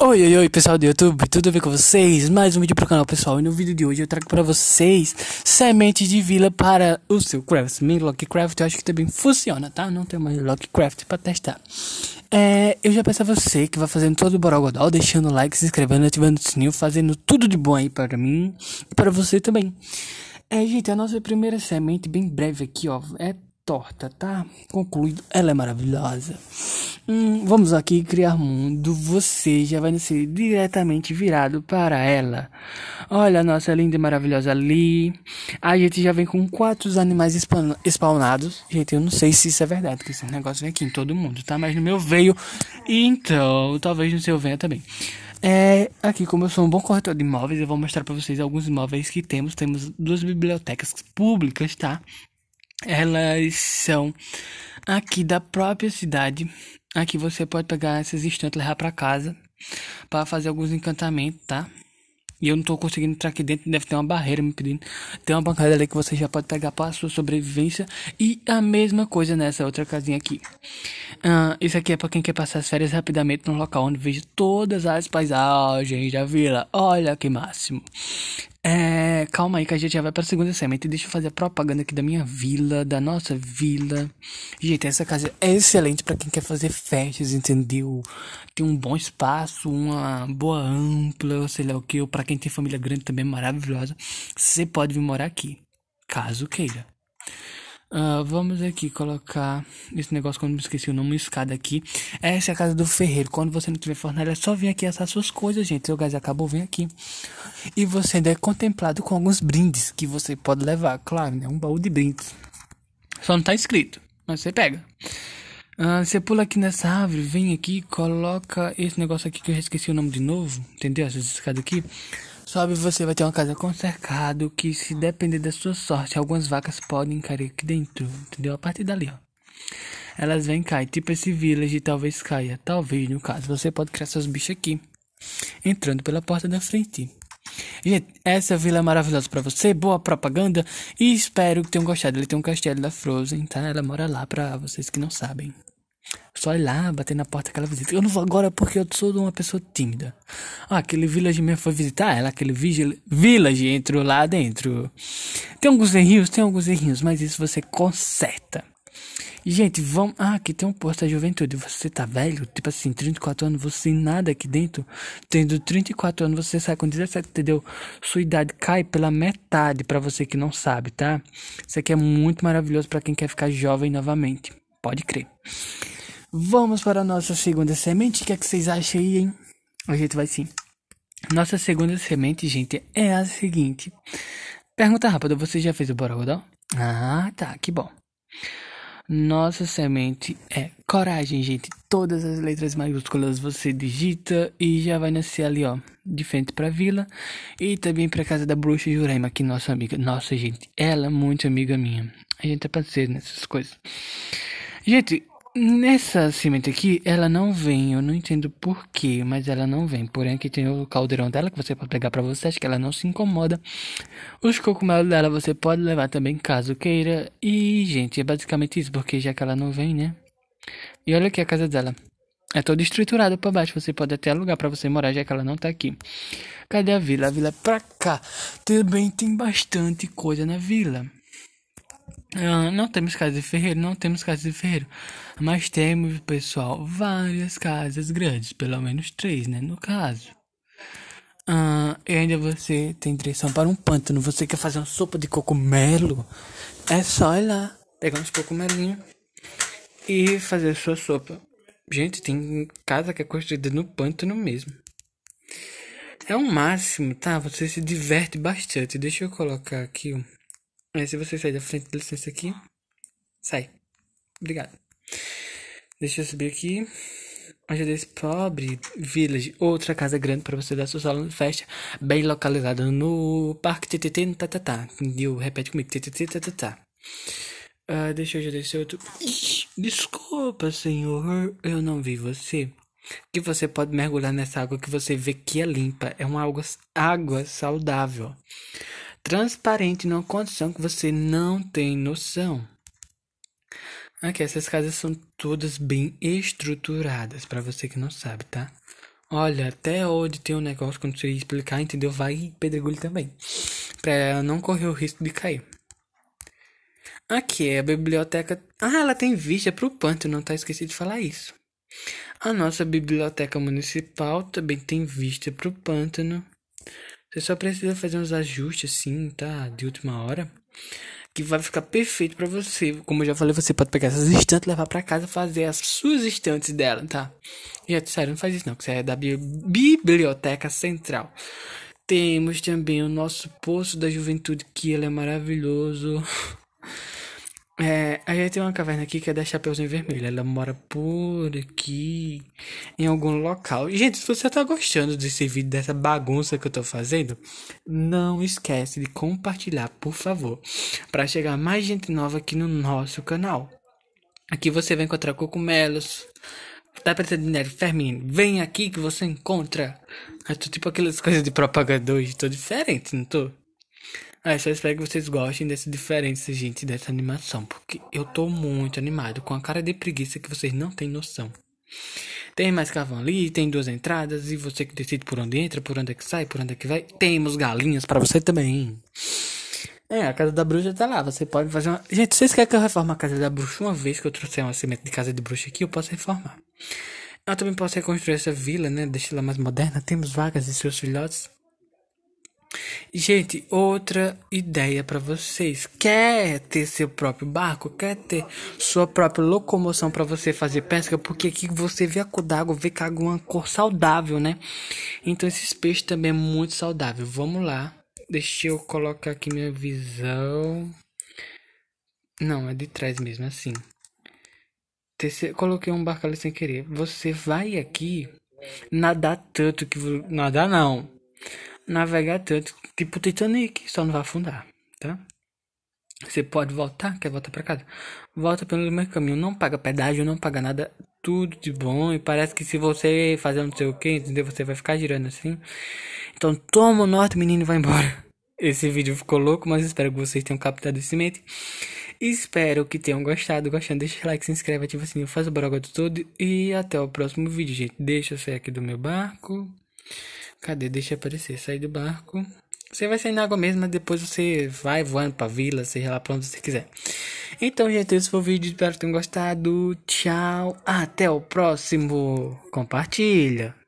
Oi, oi, oi, pessoal do YouTube, tudo bem com vocês? Mais um vídeo pro canal, pessoal. E no vídeo de hoje eu trago para vocês sementes de vila para o seu craft. Meu Lockcraft eu acho que também funciona, tá? Não tem mais Lockcraft para testar. É, eu já peço a você que vai fazendo todo o borogodó, deixando o like, se inscrevendo, ativando o sininho, fazendo tudo de bom aí para mim e para você também. É, gente, a nossa primeira semente, bem breve aqui, ó, é torta, tá? Concluído, ela é maravilhosa. Hum, vamos aqui criar mundo. Você já vai ser diretamente virado para ela. Olha a nossa linda e maravilhosa ali. A gente já vem com quatro animais spawnados. Gente, eu não sei se isso é verdade, Que esse negócio vem aqui em todo mundo, tá? Mas no meu veio. Então, talvez no seu venha também. É, aqui como eu sou um bom corretor de imóveis, eu vou mostrar para vocês alguns imóveis que temos. Temos duas bibliotecas públicas, tá? elas são aqui da própria cidade. Aqui você pode pegar essas estantes levar para casa para fazer alguns encantamentos, tá? E eu não tô conseguindo entrar aqui dentro, deve ter uma barreira me pedindo. Tem uma bancada ali que você já pode pegar para sua sobrevivência. E a mesma coisa nessa outra casinha aqui. Uh, isso aqui é para quem quer passar as férias rapidamente no local onde veja todas as paisagens da vila. Olha que máximo. É, calma aí que a gente já vai pra segunda semente. Deixa eu fazer a propaganda aqui da minha vila, da nossa vila. Gente, essa casa é excelente para quem quer fazer festas, entendeu? Tem um bom espaço, uma boa ampla, sei lá o que. Para quem tem família grande também é maravilhosa. Você pode vir morar aqui, caso queira. Uh, vamos aqui colocar esse negócio quando me esqueci o nome, escada aqui. Essa é a casa do ferreiro. Quando você não tiver fornalha, é só vir aqui assar suas coisas, gente. Seu gás acabou, vem aqui. E você ainda é contemplado com alguns brindes que você pode levar. Claro, né? Um baú de brindes. Só não tá escrito, mas você pega. Uh, você pula aqui nessa árvore, vem aqui, coloca esse negócio aqui que eu esqueci o nome de novo. Entendeu? Essas escadas aqui. Sobe você vai ter uma casa com cercado que se depender da sua sorte, algumas vacas podem cair aqui dentro, entendeu? A partir dali, ó. Elas vêm cair, tipo esse village talvez caia, talvez no caso. Você pode criar seus bichos aqui, entrando pela porta da frente. Gente, essa vila é maravilhosa para você, boa propaganda e espero que tenham gostado. Ele tem um castelo da Frozen, tá? Ela mora lá para vocês que não sabem só ir lá, bater na porta aquela visita. Eu não vou agora porque eu sou uma pessoa tímida. Ah, aquele village mesmo foi visitar ela, aquele village entrou lá dentro. Tem alguns errinhos, tem alguns errinhos, mas isso você conserta. gente, vamos. Ah, aqui tem um posto da juventude. Você tá velho? Tipo assim, 34 anos, você nada aqui dentro. Tendo 34 anos, você sai com 17, entendeu? Sua idade cai pela metade para você que não sabe, tá? Isso aqui é muito maravilhoso para quem quer ficar jovem novamente. Pode crer. Vamos para a nossa segunda semente. O que, é que vocês acham aí, hein? A gente vai sim. Nossa segunda semente, gente, é a seguinte. Pergunta rápida, você já fez o borogodó? Ah, tá, que bom. Nossa semente é coragem, gente. Todas as letras maiúsculas você digita e já vai nascer ali, ó, de frente pra vila e também pra casa da bruxa Jurema, que nossa amiga, nossa gente, ela é muito amiga minha. A gente é parceiro nessas coisas. Gente, Nessa semente aqui, ela não vem, eu não entendo porquê, mas ela não vem. Porém, aqui tem o caldeirão dela que você pode pegar para acho que ela não se incomoda. Os cocumelos dela você pode levar também, caso queira. E, gente, é basicamente isso, porque já que ela não vem, né? E olha aqui a casa dela. É toda estruturada por baixo, você pode até alugar para você morar, já que ela não tá aqui. Cadê a vila? A vila é pra cá. Também tem bastante coisa na vila. Ah, não temos casa de ferreiro, não temos casa de ferreiro. Mas temos, pessoal, várias casas grandes, pelo menos três, né? No caso. Ah, e ainda você tem direção para um pântano. Você quer fazer uma sopa de cogumelo? É só ir lá, pegar uns cogumelinhos e fazer a sua sopa. Gente, tem casa que é construída no pântano mesmo. É o máximo, tá? Você se diverte bastante. Deixa eu colocar aqui. Ó. Mas é, se você sair da frente, dá licença aqui. Sai. Obrigado. Deixa eu subir aqui. Onde é desse pobre village, outra casa grande para você dar sua salão de festa, bem localizada no parque TTT tatatá. Eu tá, tá. repete comigo, TTT tatatá. Uh, tá, ah, deixa eu descer outro. desculpa, senhor, eu não vi você. Que você pode mergulhar nessa água que você vê que é limpa, é uma água, água saudável transparente numa condição que você não tem noção. Aqui, essas casas são todas bem estruturadas, para você que não sabe, tá? Olha, até onde tem um negócio, quando você explicar, entendeu? Vai pedregulho também, pra não correr o risco de cair. Aqui é a biblioteca. Ah, ela tem vista pro pântano, não tá Esqueci de falar isso. A nossa biblioteca municipal também tem vista pro pântano. Você só precisa fazer uns ajustes assim, tá? De última hora. Que vai ficar perfeito para você. Como eu já falei, você pode pegar essas estantes, levar para casa, fazer as suas estantes dela, tá? E a sério, não faz isso não, que você é da biblioteca central. Temos também o nosso poço da juventude, que ele é maravilhoso. É, a gente tem uma caverna aqui que é da Chapeuzinho Vermelho. Ela mora por aqui, em algum local. gente, se você tá gostando desse vídeo, dessa bagunça que eu tô fazendo, não esquece de compartilhar, por favor, para chegar mais gente nova aqui no nosso canal. Aqui você vai encontrar cogumelos. Tá precisando de neve, né? Fermin? Vem aqui que você encontra. Eu tô tipo aquelas coisas de propagador, hoje, tô diferente, não tô? Ah, só espero que vocês gostem dessa diferença, gente, dessa animação. Porque eu tô muito animado, com a cara de preguiça que vocês não têm noção. Tem mais cavão ali, tem duas entradas, e você que decide por onde entra, por onde é que sai, por onde é que vai. Temos galinhas para você também. É, a casa da bruxa tá lá, você pode fazer uma. Gente, vocês querem que eu reforme a casa da bruxa? Uma vez que eu trouxer uma semente de casa de bruxa aqui, eu posso reformar. Eu também posso reconstruir essa vila, né? Deixar ela mais moderna. Temos vagas e seus filhotes. Gente, outra ideia para vocês. Quer ter seu próprio barco? Quer ter sua própria locomoção para você fazer pesca? Porque aqui você vê a cor d'água, vê que a água é uma cor saudável, né? Então esses peixes também é muito saudável. Vamos lá. Deixa eu colocar aqui minha visão. Não, é de trás mesmo, é assim. Terceiro, coloquei um barco ali sem querer. Você vai aqui nadar tanto que nadar não navegar tanto Tipo Titanic, só não vai afundar, tá? Você pode voltar, quer voltar para casa? Volta pelo mesmo caminho, não paga pedágio, não paga nada, tudo de bom. E parece que se você fazer não sei o que, entendeu? Você vai ficar girando assim. Então toma o norte, menino, e vai embora. Esse vídeo ficou louco, mas espero que vocês tenham captado esse mente. Espero que tenham gostado. Gostando, deixa o like, se inscreve, ativa o sininho, faz o barulho de todo. E até o próximo vídeo, gente. Deixa eu sair aqui do meu barco. Cadê? Deixa aparecer. Sair do barco. Você vai sair na água mesmo, mas depois você vai voando pra vila, seja lá pra onde você quiser. Então, gente, esse foi o vídeo. Espero que tenham gostado. Tchau. Até o próximo. Compartilha.